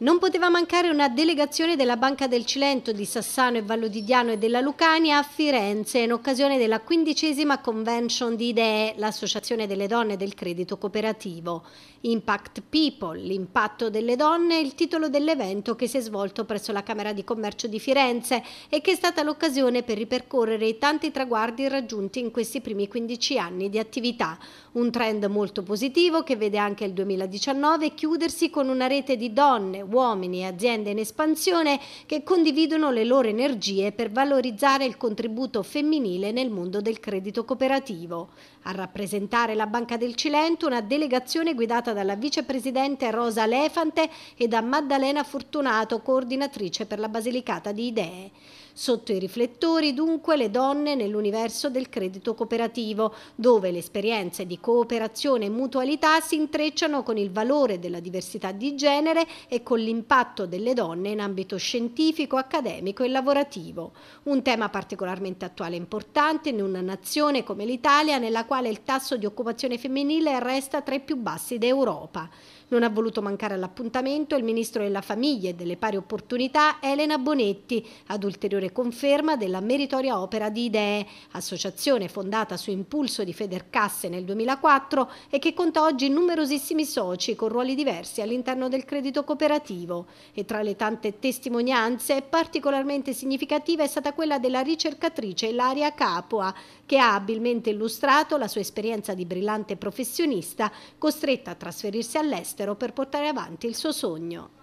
Non poteva mancare una delegazione della Banca del Cilento, di Sassano e Vallodidiano e della Lucania a Firenze in occasione della quindicesima Convention di Idee, l'Associazione delle Donne del Credito Cooperativo. Impact People, l'impatto delle donne, è il titolo dell'evento che si è svolto presso la Camera di Commercio di Firenze e che è stata l'occasione per ripercorrere i tanti traguardi raggiunti in questi primi 15 anni di attività. Un trend molto positivo che vede anche il 2019 chiudersi con una rete di donne, uomini e aziende in espansione che condividono le loro energie per valorizzare il contributo femminile nel mondo del credito cooperativo. A rappresentare la Banca del Cilento una delegazione guidata dalla vicepresidente Rosa Lefante e da Maddalena Fortunato, coordinatrice per la Basilicata di Idee. Sotto i riflettori dunque le donne nell'universo del credito cooperativo, dove le esperienze di cooperazione e mutualità si intrecciano con il valore della diversità di genere e con l'impatto delle donne in ambito scientifico, accademico e lavorativo. Un tema particolarmente attuale e importante in una nazione come l'Italia nella quale il tasso di occupazione femminile resta tra i più bassi d'Europa. Non ha voluto mancare all'appuntamento il Ministro della Famiglia e delle Pari Opportunità Elena Bonetti, ad ulteriore ulteriore conferma della meritoria opera di Idee, associazione fondata su impulso di Federcasse nel 2004 e che conta oggi numerosissimi soci con ruoli diversi all'interno del credito cooperativo. E tra le tante testimonianze, particolarmente significativa è stata quella della ricercatrice Ilaria Capua, che ha abilmente illustrato la sua esperienza di brillante professionista costretta a trasferirsi all'estero per portare avanti il suo sogno.